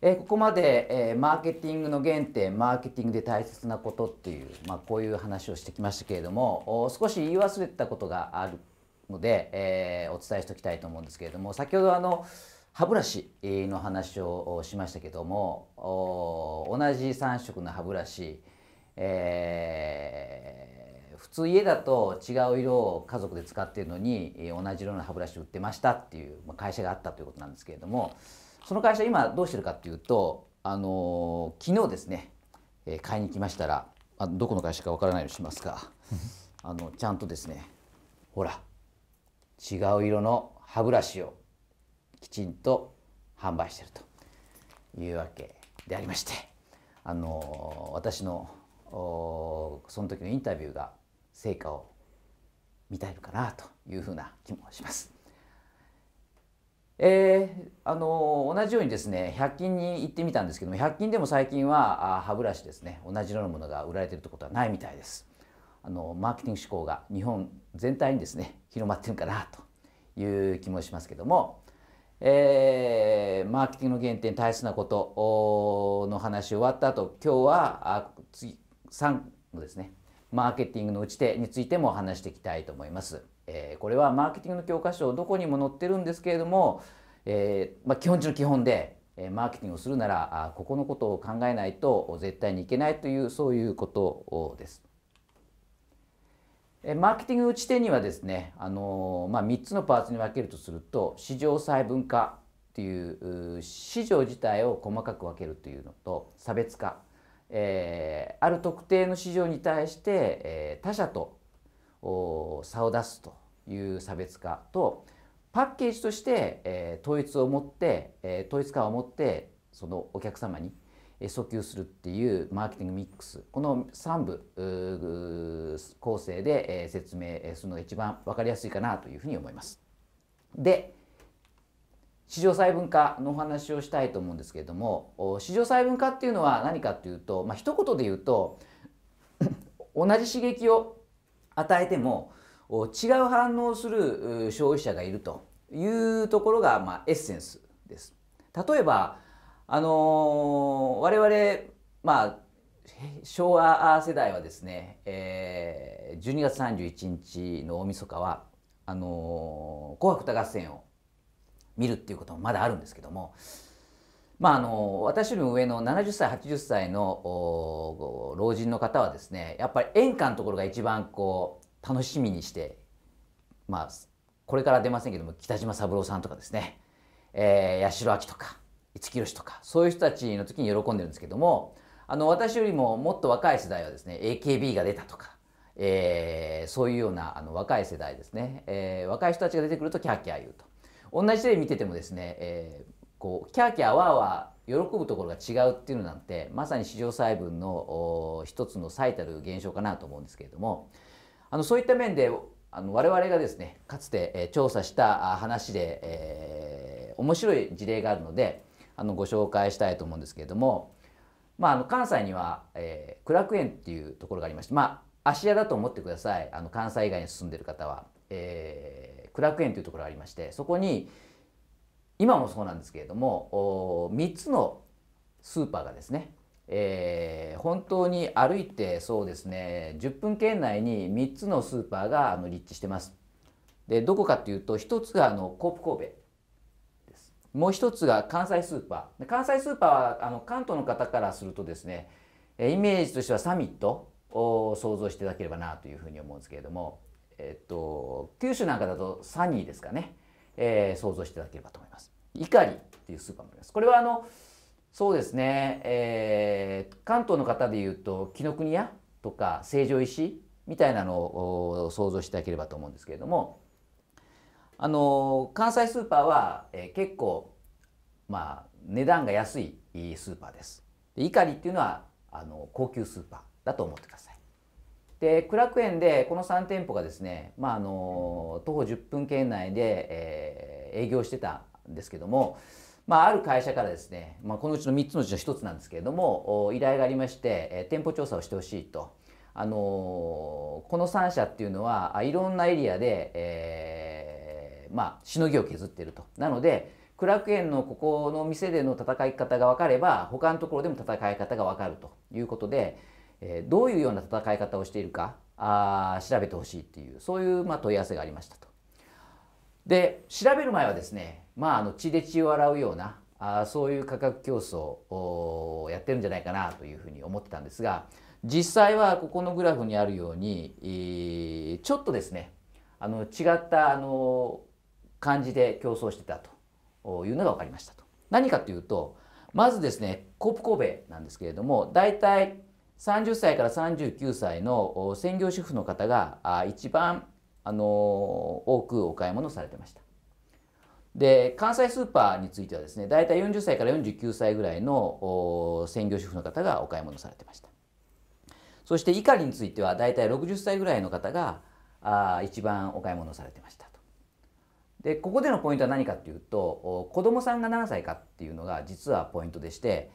えここまで、えマーケティングの原点マーケティングで大切なことっていう、まあ、こういう話をしてきましたけれども少し言い忘れてたことがあるので、えー、お伝えしておきたいと思うんですけれども先ほどあの歯ブラシの話をしましたけども同じ3色の歯ブラシ、えー、普通家だと違う色を家族で使っているのに同じ色の歯ブラシ売ってましたっていう会社があったということなんですけれども。その会社今どうしてるかっていうとあの昨日ですね、え買いに来ましたらあどこの会社かわからないようにしますがあのちゃんとですねほら違う色の歯ブラシをきちんと販売してるというわけでありましてあの私のその時のインタビューが成果を見たいのかなというふうな気もします。えー、あの同じようにですね100均に行ってみたんですけども100均でも最近はあ歯ブラシですね同じようなものが売られてるってことはないみたいですあのマーケティング志向が日本全体にですね広まってるかなという気もしますけども、えー、マーケティングの原点大切なことの話終わった後今日はあ次3のですねマーケティングの打ち手についても話していきたいと思います。えこれはマーケティングの教科書どこにも載ってるんですけれども、えーまあ、基本中の基本でえマーケティングをするならあここのことを考えないと絶対にいけないというそういうことです。えマーケティング地点にはですね、あのまあ、3つのパーツに分けるとすると市場細分化という市場自体を細かく分けるというのと差別化、えー、ある特定の市場に対して、えー、他社と差を出すという差別化とパッケージとして、え統一を持って、え統一感を持ってそのお客様に訴求するっていうマーケティングミックスこの3部構成で説明するのが一番分かりやすいかなというふうに思います。で市場細分化のお話をしたいと思うんですけれども市場細分化っていうのは何かっていうと、まあ一言で言うと 同じ刺激を与えても違う反応する消費者がいるというところが、まあ、エッセンスです。例えば、あの我々、まあ、昭和世代はですね、えー、12月31日の大晦日はあの紅白歌合戦を見るっていうこともまだあるんですけどもまあ、あの私よりも上の70歳80歳の老人の方はですねやっぱり演歌のところが一番こう楽しみにして、まあ、これから出ませんけども北島三郎さんとかですね、えー、八代亜紀とか五木ひろしとかそういう人たちの時に喜んでるんですけどもあの私よりももっと若い世代はですね AKB が出たとか、えー、そういうようなあの若い世代ですね、えー、若い人たちが出てくるとキャーキャー言うと。同じで見ててもですね、えこうキャーキャーワーワー喜ぶところが違うっていうのなんてまさに市場細分の一つの最たる現象かなと思うんですけれどもあのそういった面であの我々がですねかつて、調査した話で、えー、面白い事例があるのであのご紹介したいと思うんですけれども、まあ、あの関西には、え苦楽園っていうところがありまして、まあ、芦屋だと思ってくださいあの関西以外に住んでる方は、え苦楽園というところがありましてそこに、今もそうなんですけれども3つのスーパーがですね、えー、本当に歩いてそうですね10分圏内に3つのスーパーがあの立地してます。でどこかというと1つがあのコープ神戸ですもう1つが関西スーパー関西スーパーはあの関東の方からするとですねイメージとしてはサミットを想像していただければなというふうに思うんですけれども、えっと、九州なんかだとサニーですかね。えー、想像していただければと思います。怒りっていうスーパーもあります。これはあのそうですね、えー、関東の方で言うと紀ノ国屋とか成城石みたいなのを想像していただければと思うんですけれどもあの関西スーパーは、えー、結構、まあ、値段が安いスーパーです。でイカっていうのはあの高級スーパーだと思ってください。で楽園でこの3店舗がですね、まあ、あの徒歩10分圏内で、えー、営業してたんですけども、まあ、ある会社からですね、まあ、このうちの3つのうちの1つなんですけれども依頼がありまして、えー、店舗調査をしてほしいと。あのー、この3社っていうのはいろんなエリアで、えー、まあ、しのぎを削ってると。なので苦楽園のここの店での戦い方が分かれば他のところでも戦い方が分かるということで、えどういうような戦い方をしているかあ調べてほしいっていうそういう、ま問い合わせがありましたと。で調べる前はですね、まあ、あの血で血を洗うようなあそういう価格競争をやってるんじゃないかなというふうに思ってたんですが実際はここのグラフにあるように、ちょっとですねあの違ったあの感じで競争してたというのが分かりましたと。何かというとまずですねコープ神戸なんですけれども大体30歳から39歳の専業主婦の方が一番あの多くお買い物されてました。で関西スーパーについてはですね大体40歳から49歳ぐらいの専業主婦の方がお買い物されてましたそして以りについては大体60歳ぐらいの方があ一番お買い物されてましたとでここでのポイントは何かっていうと子どもさんが何歳かっていうのが実はポイントでして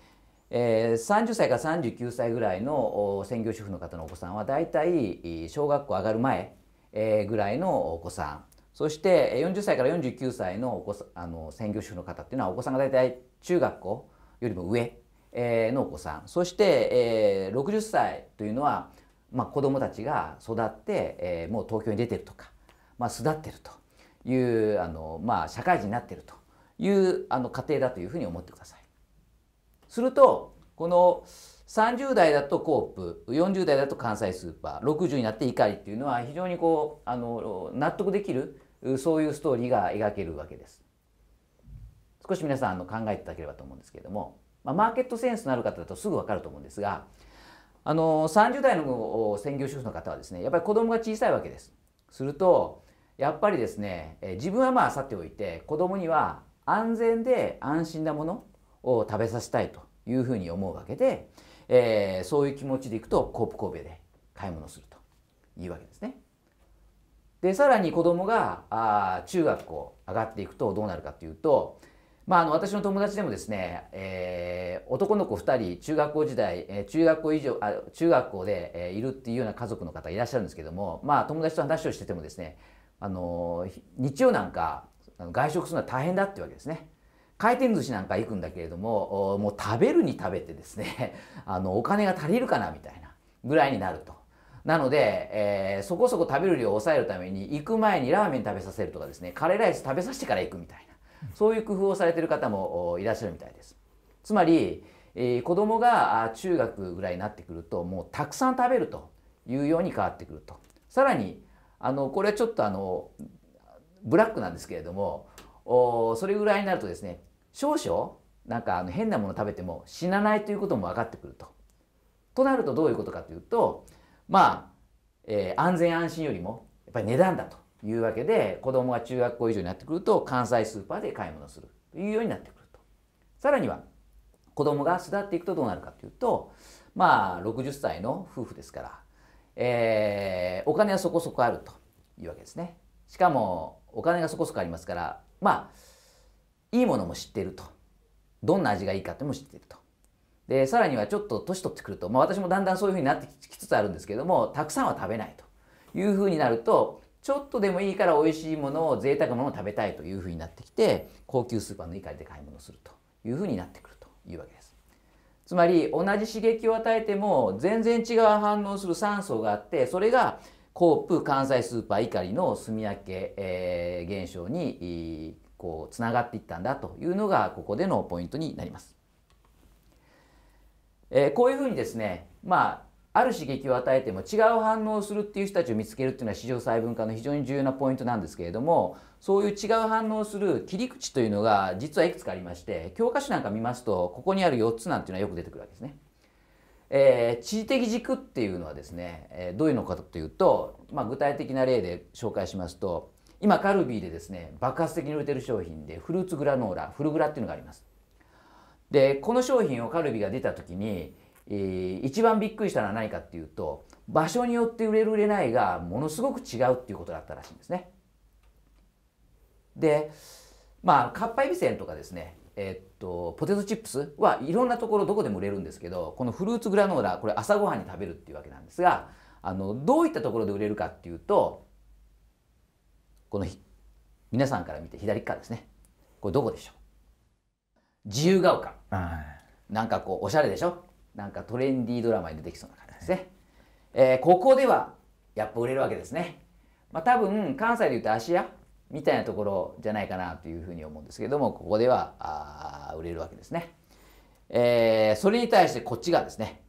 えー、30歳から39歳ぐらいの専業主婦の方のお子さんはだいたい小学校上がる前、えー、ぐらいのお子さんそして40歳から49歳のお子さあの専業主婦の方っていうのはお子さんがだいたい中学校よりも上のお子さんそして、えー、60歳というのは、まあ、子どもたちが育って、えー、もう東京に出てるとか、まあ、巣立ってるというあの、まあ、社会人になってるというあの家庭だというふうに思ってください。するとこの30代だとコープ40代だと関西スーパー60になって怒りっていうのは非常にこうあの納得できるそういうストーリーが描けるわけです。少し皆さんあの考えていただければと思うんですけれども、まあ、マーケットセンスのある方だとすぐ分かると思うんですがあの30代の専業主婦の方はですねやっぱり子供が小さいわけです。するとやっぱりですね自分はまあ去っておいて子供には安全で安心なものを食べさせたいというふうに思うわけで、えー、そういう気持ちでいくとコープ神戸で買い物するというわけですね。でさらに子供があ中学校上がっていくとどうなるかというと、まあ、あの私の友達でもですね、えー、男の子2人中学校時代、え中学校以上あ中学校で、えー、いるっていうような家族の方いらっしゃるんですけども、まあ、友達と話をしててもですね、あのー、日曜なんか外食するのは大変だっていうわけですね。回転寿司なんか行くんだけれどももう食べるに食べてですね あのお金が足りるかなみたいなぐらいになると。なので、えー、そこそこ食べる量を抑えるために行く前にラーメン食べさせるとかですねカレーライス食べさせてから行くみたいなそういう工夫をされてる方もいらっしゃるみたいです。つまり、えー、子供が中学ぐらいになってくるともうたくさん食べるというように変わってくると。さらにあのこれはちょっとあのブラックなんですけれどもおそれぐらいになるとですね少々なんかあの変なもの食べても死なないということも分かってくると。となるとどういうことかというとまあ、えー、安全安心よりもやっぱり値段だというわけで子供が中学校以上になってくると関西スーパーで買い物するというようになってくると。さらには子供が育っていくとどうなるかというとまあ60歳の夫婦ですから、えー、お金はそこそこあるというわけですね。しかもお金がそこそこありますからまあいいものも知っているとどんな味がいいかっても知っているとでさらにはちょっと年取ってくると、まあ、私もだんだんそういうふうになってきつつあるんですけどもたくさんは食べないというふうになるとちょっとでもいいから美味しいものを贅沢なものを食べたいというふうになってきて高級スーパーのいい借りで買い物するというふうになってくるというわけです。つまり同じ刺激を与えても全然違う反応する酸素があってそれがコープ関西スーパー怒りの住み分け、えー、現象にこうつながっていったんだというのがここでのポイントになります。えー、こういうふうにですね、まあ、ある刺激を与えても違う反応をするっていう人たちを見つけるっていうのは市場細分化の非常に重要なポイントなんですけれどもそういう違う反応をする切り口というのが実はいくつかありまして教科書なんか見ますとここにある4つなんていうのはよく出てくるわけですね。えー、地理的軸っていうのはですね、えー、どういうのかというと、まあ、具体的な例で紹介しますと今カルビーでですね爆発的に売れてる商品でフルーツグラノーラフルグラっていうのがあります。でこの商品をカルビーが出た時に、えー、一番びっくりしたのは何かっていうと場所によって売れる売れないがものすごく違うっていうことだったらしいんですね。でまあかっぱえびせんとかですねえっと、ポテトチップスはいろんなところどこでも売れるんですけどこのフルーツグラノーラこれ朝ごはんに食べるっていうわけなんですがあのどういったところで売れるかっていうとこの皆さんから見て左側ですねこれどこでしょう自由が丘、はい、なんかこうおしゃれでしょなんかトレンディードラマに出てきそうな感じですね、えー、ここではやっぱ売れるわけですねまあ多分関西でいうと芦屋みたいなところじゃないかなというふうに思うんですけどもここではあ売れるわけですね、えー、それに対してこっちがですね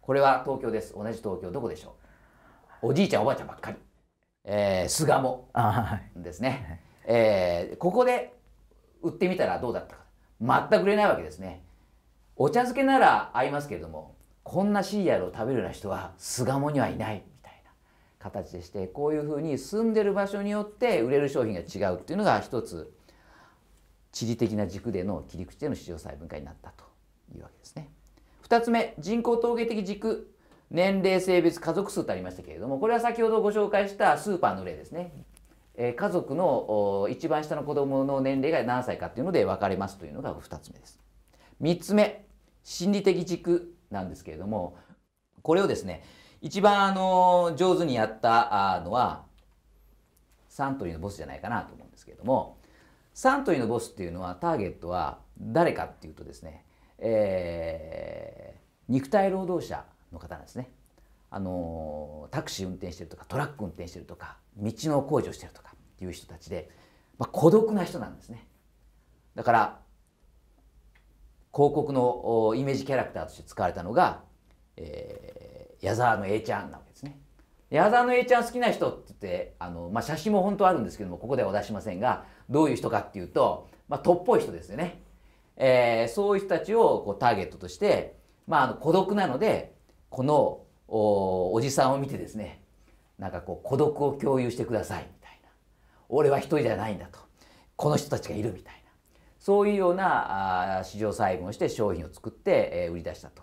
これは東京です同じ東京どこでしょうおじいちゃんおばあちゃんばっかり、えー、巣鴨ですね、はい、えー、ここで売ってみたらどうだったか全く売れないわけですねお茶漬けなら合いますけれどもこんなシリアルを食べるような人は巣鴨にはいない形でしてこういうふうに住んでる場所によって売れる商品が違うっていうのが一つ地理的な軸での切り口での市場細分化になったというわけですね。2つ目人口統計的軸年齢性別家族数とありましたけれどもこれは先ほどご紹介したスーパーの例ですね。え家族の一番下の子供の年齢が何歳かっていうので分かれますというのが2つ目です。3つ目心理的軸なんですけれどもこれをですね一番あの上手にやったのはサントリーのボスじゃないかなと思うんですけれどもサントリーのボスっていうのはターゲットは誰かっていうとですね、えー、肉体労働者の方なんですね。あのタクシー運転してるとかトラック運転してるとか道の工事をしてるとかいう人たちで、まあ、孤独な人なんですねだから広告のイメージキャラクターとして使われたのが、えー、矢沢の A ちゃんなわけですね。矢沢の A ちゃん好きな人って言ってあの、まあ、写真も本当あるんですけどもここではお出しませんがどういう人かっていうと、まあ、トっぽい人ですよね、えー、そういう人たちをこうターゲットとして、まあ、あの孤独なのでこのおじさんを見てですねなんかこう孤独を共有してくださいみたいな俺は一人じゃないんだとこの人たちがいるみたいなそういうような市場細分をして商品を作って、えー、売り出したと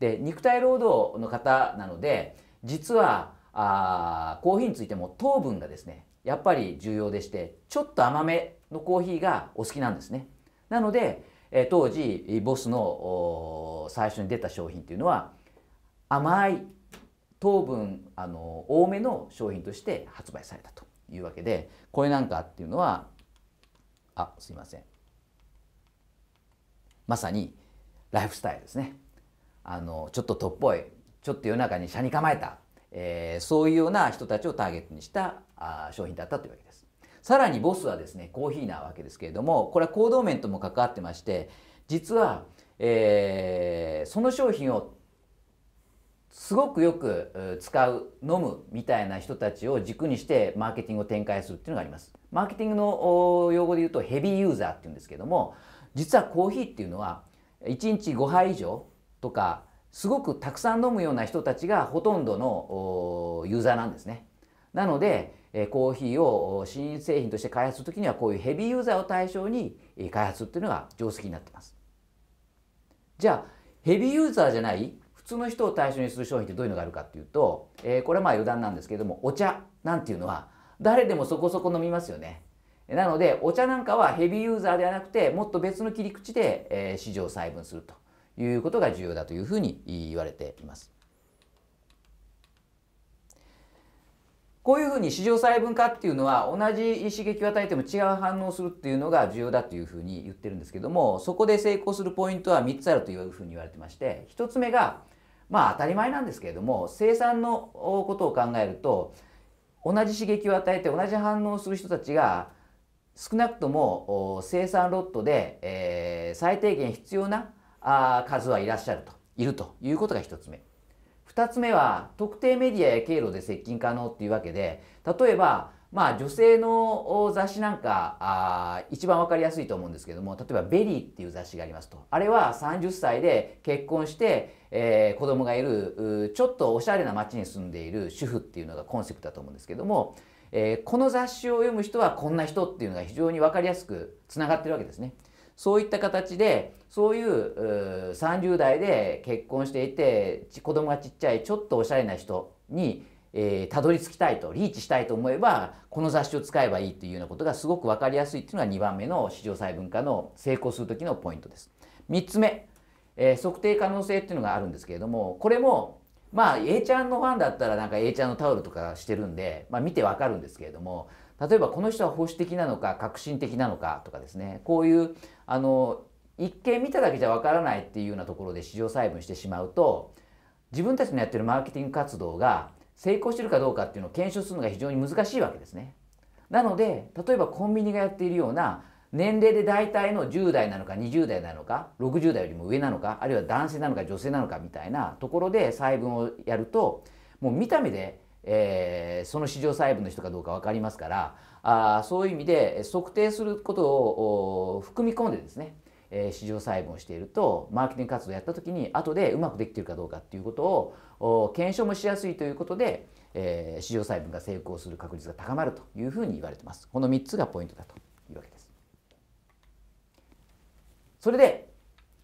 で肉体労働の方なので実はあコーヒーについても糖分がですねやっぱり重要でしてちょっと甘めのコーヒーがお好きなんですねなので、え当時ボスの最初に出た商品っていうのは甘い糖分あの多めの商品として発売されたというわけでこれなんかっていうのはあすいませんまさにライフスタイルですねあのちょっととっぽいちょっと夜中に車に構えた、えー、そういうような人たちをターゲットにしたあ商品だったというわけです。さらにボスはですねコーヒーなわけですけれどもこれは行動面とも関わってまして実は、えー、その商品をすごくよく使う飲むみたいな人たちを軸にしてマーケティングを展開するっていうのがあります。マーケティングの用語で言うとヘビーユーザーっていうんですけども実はコーヒーっていうのは1日5杯以上とかすごくたくさん飲むような人たちがほとんどのユーザーなんですね。なのでコーヒーを新製品として開発する時にはこういうヘビーユーザーを対象に開発っていうのが定石になってます。じゃあヘビーユーザーじゃない普通の人を対象にする商品ってどういうのがあるかっていうと、えこれはまあ余談なんですけれどもお茶なんていうのは誰でもそこそこ飲みますよね。なのでお茶なんかはヘビーユーザーではなくてもっと別の切り口で、え市場を細分するということが重要だというふうに言われています。こういうふうに市場細分化っていうのは同じ刺激を与えても違う反応するっていうのが重要だというふうに言ってるんですけどもそこで成功するポイントは3つあるというふうに言われてまして1つ目がまあ当たり前なんですけれども生産のことを考えると同じ刺激を与えて同じ反応をする人たちが少なくとも生産ロットで、え最低限必要なあ数はいらっしゃると、いるということが一つ目。2つ目は、特定メディアや経路で接近可能っていうわけで、例えば、まあ女性の雑誌なんかあ一番わかりやすいと思うんですけども例えば「ベリー」っていう雑誌がありますとあれは30歳で結婚して、えー、子供がいるちょっとおしゃれな町に住んでいる主婦っていうのがコンセプトだと思うんですけども、えー、この雑誌を読む人はこんな人っていうのが非常にわかりやすくつながってるわけですね。そういった形でそういう30代で結婚していて子供がちっちゃいちょっとおしゃれな人にえー、たどり着きたいとリーチしたいと思えばこの雑誌を使えばいいというようなことがすごく分かりやすいというのが2番目の市場細分化の成功する時のポイントです。3つ目、えー、測定可能性っていうのがあるんですけれどもこれもまあ A ちゃんのファンだったらなんか A ちゃんのタオルとかしてるんで、まあ、見てわかるんですけれども例えばこの人は保守的なのか革新的なのかとかですねこういうあの一見見ただけじゃわからないっていうようなところで市場細分してしまうと自分たちのやってるマーケティング活動が成功してるかどうかっていうのを検証するのが非常に難しいわけですね。なので例えばコンビニがやっているような年齢で大体の10代なのか20代なのか60代よりも上なのかあるいは男性なのか女性なのかみたいなところで細分をやるともう見た目でえー、その市場細部の人かどうか分かりますからあそういう意味で測定することを含み込んでですね、えー、市場細分をしているとマーケティング活動をやった時に後でうまくできてるかどうかっていうことを検証もしやすいということで、えー、市場細分が成功する確率が高まるというふうに言われてます。この3つがポイントだというわけです。それで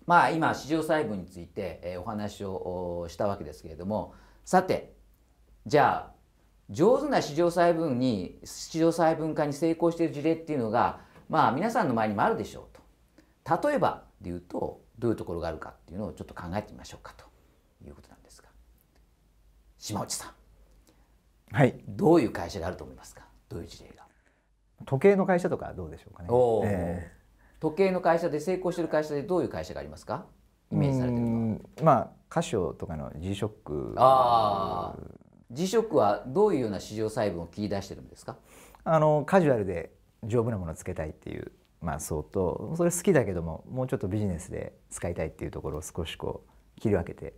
まあ今市場細分についてお話をしたわけですけれどもさてじゃあ上手な市場細分に市場細分化に成功している事例っていうのがまあ皆さんの前にもあるでしょうと例えばで言うとどういうところがあるかっていうのをちょっと考えてみましょうかということなんですが島内さんはいどういう会社があると思いますかどういう事例が時計の会社とかどうでしょうかね、えー、時計の会社で成功している会社でどういう会社がありますかイメージされてるのまあカシオとかの G ショックああ辞職はどういうような市場細分を切り出してるんですかあのカジュアルで丈夫なものをつけたいっていう、まあ、相とそれ好きだけどももうちょっとビジネスで使いたいっていうところを少しこう切り分けて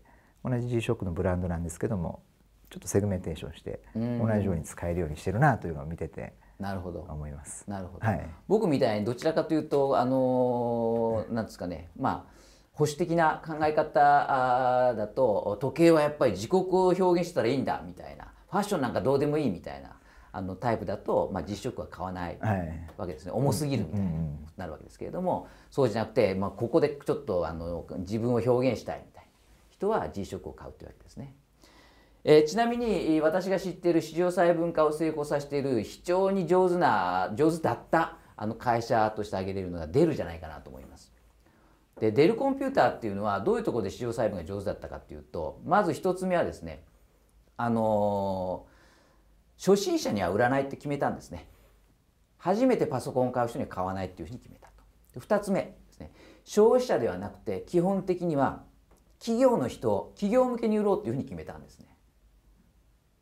同じ G-SHOCK のブランドなんですけどもちょっとセグメンテーションして同じように使えるようにしてるなというのを見てて。なるほど。思います。なるほど。はい、僕みたいにどちらかというとあのー、なんですかね、まあ保守的な考え方だと時計はやっぱり時刻を表現したらいいんだみたいなファッションなんかどうでもいいみたいなあのタイプだと、まあ、実食は買わないわけですね、はい、重すぎるみたいになるわけですけれども、そうじゃなくて、まあ、ここでちょっとあの自分を表現したいみたいな人は実食を買うというわけですね。えー、ちなみに私が知っている市場細分化を成功させている非常に上手な上手だったあの会社として挙げれるのが出るじゃないかなと思います。でデルコンピューターっていうのはどういうところで市場細分が上手だったかっていうとまず1つ目はですねあのー、初心者には売らないって決めたんですね初めてパソコンを買う人には買わないっていうふうに決めたと2つ目ですね消費者ではなくて基本的には企業の人を企業向けに売ろうっていうふうに決めたんですね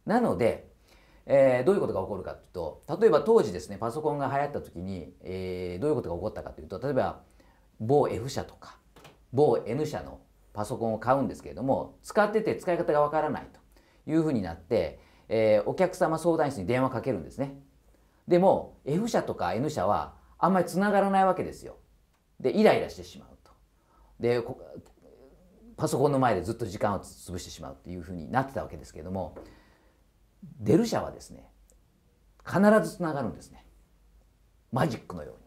なのでえー、どういうことが起こるかというと例えば当時ですねパソコンが流行った時に、えー、どういうことが起こったかというと例えば某 F 社とか某 N 社のパソコンを買うんですけれども使ってて使い方がわからないというふうになって、えー、お客様相談室に電話かけるんですねでも F 社とか N 社はあんまりつながらないわけですよでイライラしてしまうとでパソコンの前でずっと時間を潰してしまうっていうふうになってたわけですけれども出る社はですね必ずつながるんですねマジックのように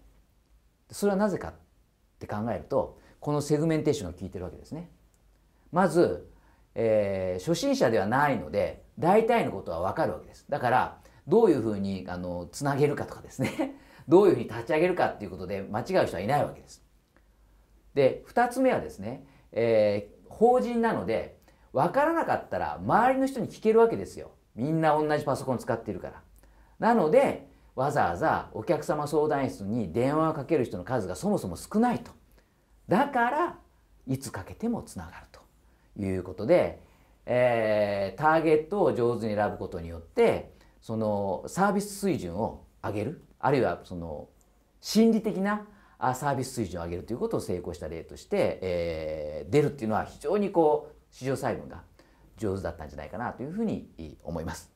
それはなぜかって考えるとこのセグメンテーションが効いてるわけですね。まず、えー、初心者ではないので大体のことは分かるわけです。だからどういうふうにあのつなげるかとかですね どういうふうに立ち上げるかっていうことで間違う人はいないわけです。で2つ目はですね、えー、法人なので分からなかったら周りの人に聞けるわけですよ。みんな同じパソコン使っているから。なのでわざわざお客様相談室に電話をかける人の数がそもそも少ないとだからいつかけてもつながるということで、えー、ターゲットを上手に選ぶことによってそのサービス水準を上げるあるいはその心理的なサービス水準を上げるということを成功した例として、えー、出るっていうのは非常にこう市場細分が上手だったんじゃないかなというふうに思います。